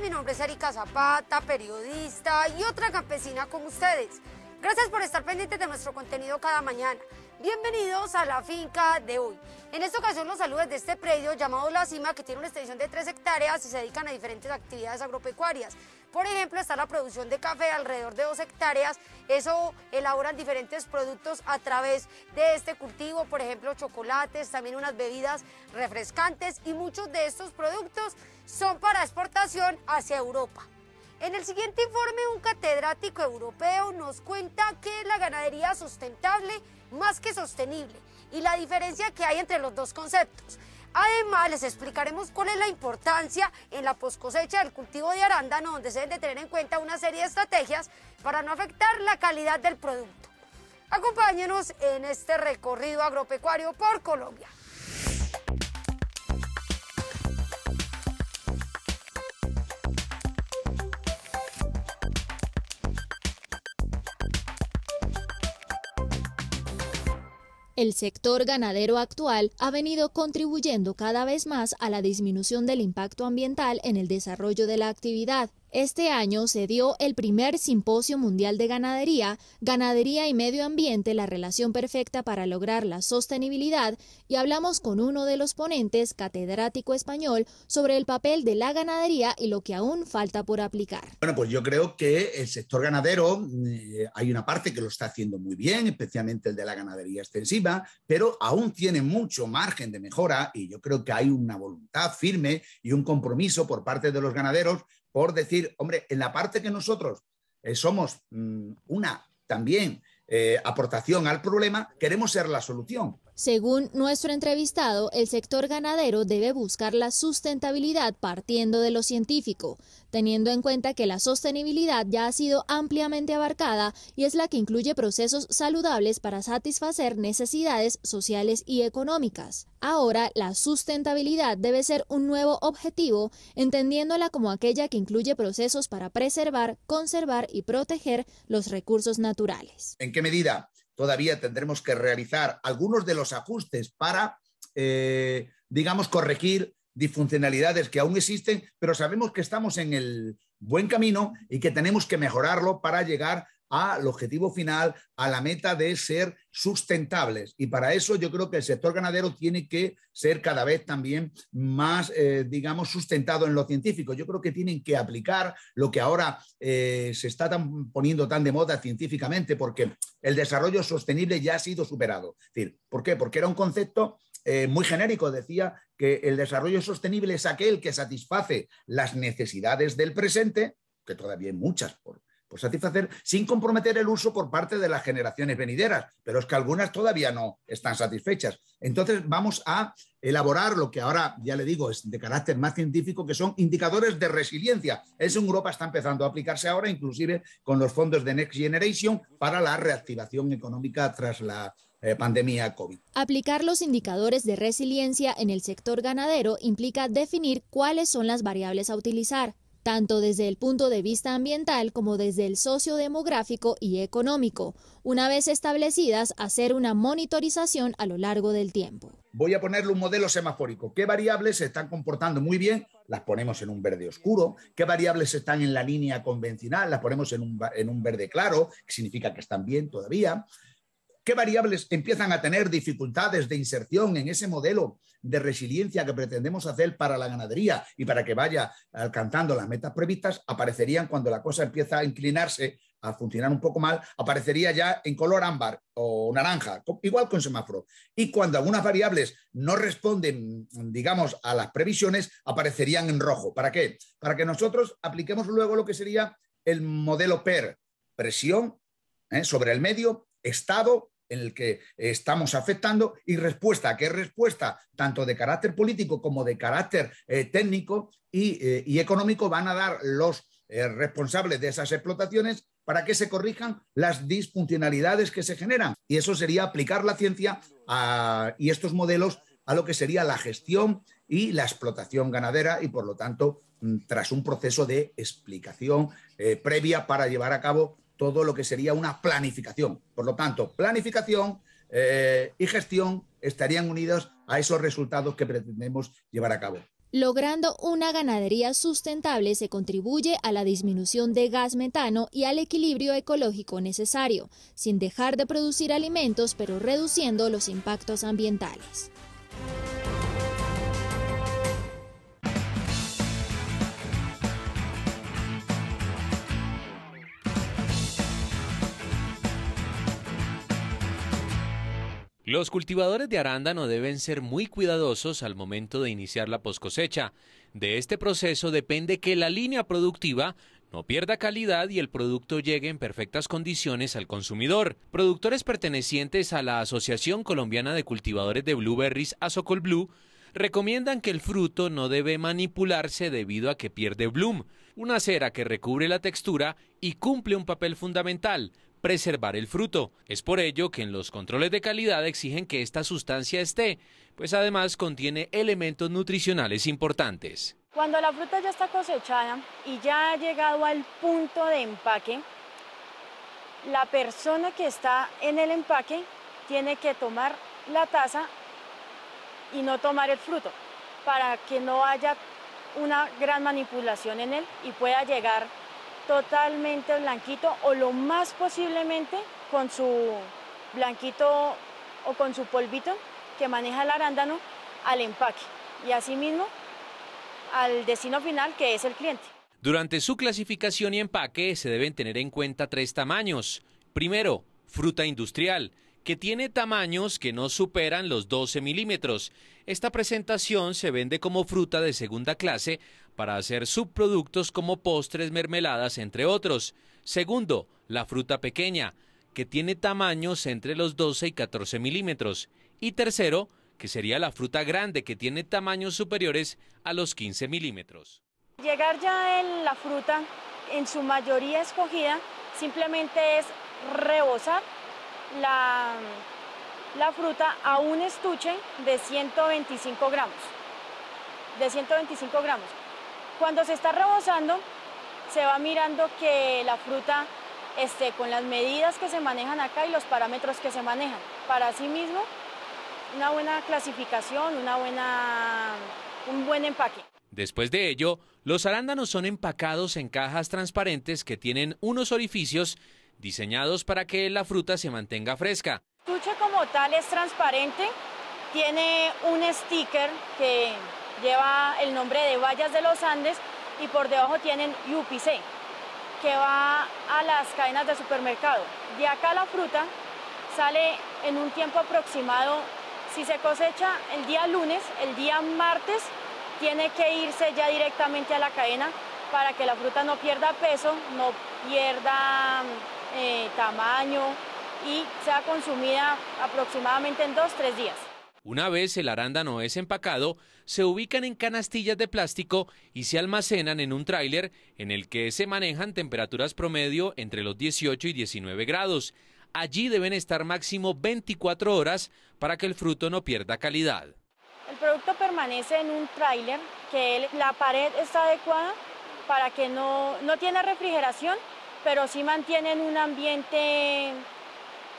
mi nombre es Erika Zapata, periodista y otra campesina como ustedes. Gracias por estar pendientes de nuestro contenido cada mañana. Bienvenidos a la finca de hoy. En esta ocasión los saludos de este predio llamado La Cima, que tiene una extensión de 3 hectáreas y se dedican a diferentes actividades agropecuarias. Por ejemplo, está la producción de café alrededor de 2 hectáreas. Eso elaboran diferentes productos a través de este cultivo, por ejemplo, chocolates, también unas bebidas refrescantes y muchos de estos productos son para exportación hacia Europa. En el siguiente informe, un catedrático europeo nos cuenta que la ganadería sustentable más que sostenible y la diferencia que hay entre los dos conceptos. Además, les explicaremos cuál es la importancia en la poscosecha del cultivo de arándano, donde se deben tener en cuenta una serie de estrategias para no afectar la calidad del producto. Acompáñenos en este recorrido agropecuario por Colombia. El sector ganadero actual ha venido contribuyendo cada vez más a la disminución del impacto ambiental en el desarrollo de la actividad, este año se dio el primer Simposio Mundial de Ganadería, Ganadería y Medio Ambiente, la relación perfecta para lograr la sostenibilidad, y hablamos con uno de los ponentes, catedrático español, sobre el papel de la ganadería y lo que aún falta por aplicar. Bueno, pues yo creo que el sector ganadero, eh, hay una parte que lo está haciendo muy bien, especialmente el de la ganadería extensiva, pero aún tiene mucho margen de mejora y yo creo que hay una voluntad firme y un compromiso por parte de los ganaderos por decir, hombre, en la parte que nosotros eh, somos mm, una también eh, aportación al problema, queremos ser la solución. Según nuestro entrevistado, el sector ganadero debe buscar la sustentabilidad partiendo de lo científico, teniendo en cuenta que la sostenibilidad ya ha sido ampliamente abarcada y es la que incluye procesos saludables para satisfacer necesidades sociales y económicas. Ahora, la sustentabilidad debe ser un nuevo objetivo, entendiéndola como aquella que incluye procesos para preservar, conservar y proteger los recursos naturales. ¿En qué medida todavía tendremos que realizar algunos de los ajustes para, eh, digamos, corregir disfuncionalidades que aún existen, pero sabemos que estamos en el buen camino y que tenemos que mejorarlo para llegar al objetivo final, a la meta de ser sustentables. Y para eso yo creo que el sector ganadero tiene que ser cada vez también más, eh, digamos, sustentado en lo científico. Yo creo que tienen que aplicar lo que ahora eh, se está poniendo tan de moda científicamente, porque el desarrollo sostenible ya ha sido superado. ¿Por qué? Porque era un concepto eh, muy genérico. Decía que el desarrollo sostenible es aquel que satisface las necesidades del presente, que todavía hay muchas por, por satisfacer sin comprometer el uso por parte de las generaciones venideras, pero es que algunas todavía no están satisfechas. Entonces vamos a elaborar lo que ahora ya le digo es de carácter más científico, que son indicadores de resiliencia. Eso en Europa está empezando a aplicarse ahora, inclusive con los fondos de Next Generation para la reactivación económica tras la eh, pandemia COVID. Aplicar los indicadores de resiliencia en el sector ganadero implica definir cuáles son las variables a utilizar tanto desde el punto de vista ambiental como desde el sociodemográfico y económico, una vez establecidas, hacer una monitorización a lo largo del tiempo. Voy a ponerle un modelo semafórico. ¿Qué variables se están comportando muy bien? Las ponemos en un verde oscuro. ¿Qué variables están en la línea convencional? Las ponemos en un, en un verde claro, que significa que están bien todavía. ¿Qué variables empiezan a tener dificultades de inserción en ese modelo de resiliencia que pretendemos hacer para la ganadería y para que vaya alcanzando las metas previstas? Aparecerían cuando la cosa empieza a inclinarse a funcionar un poco mal, aparecería ya en color ámbar o naranja, igual con semáforo. Y cuando algunas variables no responden, digamos, a las previsiones, aparecerían en rojo. ¿Para qué? Para que nosotros apliquemos luego lo que sería el modelo PER, presión ¿eh? sobre el medio, estado, en el que estamos afectando y respuesta, que respuesta tanto de carácter político como de carácter eh, técnico eh, y, económico van a dar los eh, responsables de esas explotaciones para que se corrijan las disfuncionalidades que se generan. Y eso sería aplicar la ciencia y estos modelos a lo que sería la gestión y la explotación ganadera y, por lo tanto, mm, tras un proceso de explicación previa para llevar a cabo todo lo que sería una planificación. Por lo tanto, planificación eh, y gestión estarían unidas a esos resultados que pretendemos llevar a cabo. Logrando una ganadería sustentable se contribuye a la disminución de gas metano y al equilibrio ecológico necesario, sin dejar de producir alimentos pero reduciendo los impactos ambientales. Los cultivadores de arándano deben ser muy cuidadosos al momento de iniciar la poscosecha. De este proceso depende que la línea productiva no pierda calidad y el producto llegue en perfectas condiciones al consumidor. Productores pertenecientes a la Asociación Colombiana de Cultivadores de Blueberries Azocol Blue recomiendan que el fruto no debe manipularse debido a que pierde bloom, una cera que recubre la textura y cumple un papel fundamental preservar el fruto. Es por ello que en los controles de calidad exigen que esta sustancia esté, pues además contiene elementos nutricionales importantes. Cuando la fruta ya está cosechada y ya ha llegado al punto de empaque, la persona que está en el empaque tiene que tomar la taza y no tomar el fruto para que no haya una gran manipulación en él y pueda llegar totalmente blanquito o lo más posiblemente con su blanquito o con su polvito que maneja el arándano al empaque y asimismo al destino final que es el cliente. Durante su clasificación y empaque se deben tener en cuenta tres tamaños. Primero, fruta industrial, que tiene tamaños que no superan los 12 milímetros. Esta presentación se vende como fruta de segunda clase para hacer subproductos como postres, mermeladas, entre otros. Segundo, la fruta pequeña, que tiene tamaños entre los 12 y 14 milímetros. Y tercero, que sería la fruta grande, que tiene tamaños superiores a los 15 milímetros. Llegar ya en la fruta, en su mayoría escogida, simplemente es rebosar la, fruta a un estuche de 125 gramos. De 125 gramos. Cuando se está rebosando, se va mirando que la fruta esté con las medidas que se manejan acá y los parámetros que se manejan. Para sí mismo, una buena clasificación, una buena, un buen empaque. Después de ello, los arándanos son empacados en cajas transparentes que tienen unos orificios diseñados para que la fruta se mantenga fresca. El estuche como tal es transparente, tiene un sticker que lleva el nombre de Vallas de los Andes y por debajo tienen UPC, que va a las cadenas de supermercado. De acá la fruta sale en un tiempo aproximado, si se cosecha el día lunes, el día martes tiene que irse ya directamente a la cadena para que la fruta no pierda peso, no pierda eh, tamaño y sea consumida aproximadamente en dos, tres días. Una vez el arándano es empacado, se ubican en canastillas de plástico y se almacenan en un tráiler en el que se manejan temperaturas promedio entre los 18 y 19 grados. Allí deben estar máximo 24 horas para que el fruto no pierda calidad. El producto permanece en un tráiler que la pared está adecuada para que no, no tiene refrigeración pero sí mantienen un ambiente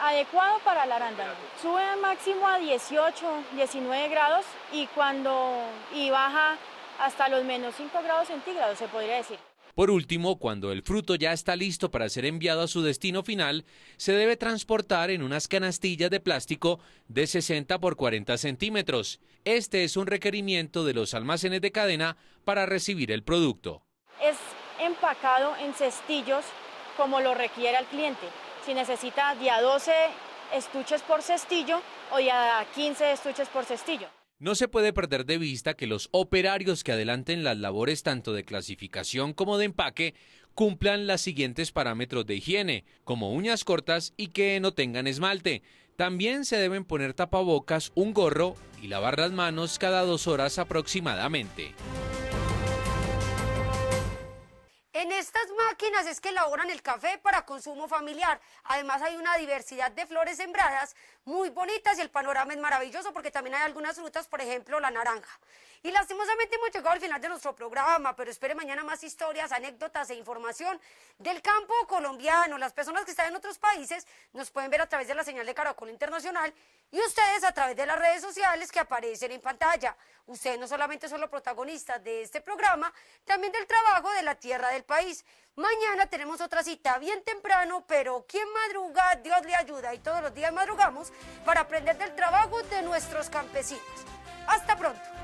adecuado para la arándano. Sube máximo a 18, 19 grados y cuando y baja hasta los menos 5 grados centígrados, se podría decir. Por último, cuando el fruto ya está listo para ser enviado a su destino final, se debe transportar en unas canastillas de plástico de 60 por 40 centímetros. Este es un requerimiento de los almacenes de cadena para recibir el producto. Es empacado en cestillos como lo requiera el cliente. Si necesita día 12 estuches por cestillo o día 15 estuches por cestillo. No se puede perder de vista que los operarios que adelanten las labores tanto de clasificación como de empaque cumplan los siguientes parámetros de higiene, como uñas cortas y que no tengan esmalte. También se deben poner tapabocas, un gorro y lavar las manos cada dos horas aproximadamente. En estas máquinas es que elaboran el café para consumo familiar. Además hay una diversidad de flores sembradas muy bonitas y el panorama es maravilloso porque también hay algunas frutas, por ejemplo, la naranja. Y lastimosamente hemos llegado al final de nuestro programa, pero espere mañana más historias, anécdotas e información del campo colombiano. Las personas que están en otros países nos pueden ver a través de la señal de Caracol Internacional y ustedes a través de las redes sociales que aparecen en pantalla. Ustedes no solamente son los protagonistas de este programa, también del trabajo de la tierra del país. Mañana tenemos otra cita bien temprano, pero quien madruga, Dios le ayuda y todos los días madrugamos para aprender del trabajo de nuestros campesinos. Hasta pronto.